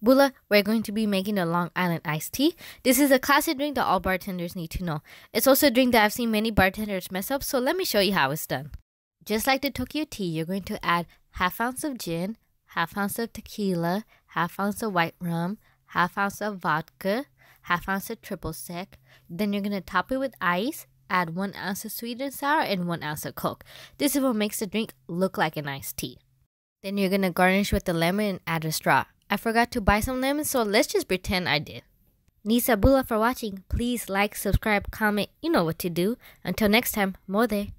Bula, we're going to be making a Long Island iced tea. This is a classic drink that all bartenders need to know. It's also a drink that I've seen many bartenders mess up, so let me show you how it's done. Just like the Tokyo tea, you're going to add half ounce of gin, half ounce of tequila, half ounce of white rum, half ounce of vodka, half ounce of triple sec. Then you're going to top it with ice, add one ounce of sweet and sour, and one ounce of Coke. This is what makes the drink look like an iced tea. Then you're going to garnish with the lemon and add a straw. I forgot to buy some lemons, so let's just pretend I did. Nisabula for watching. Please like, subscribe, comment, you know what to do. Until next time, more day.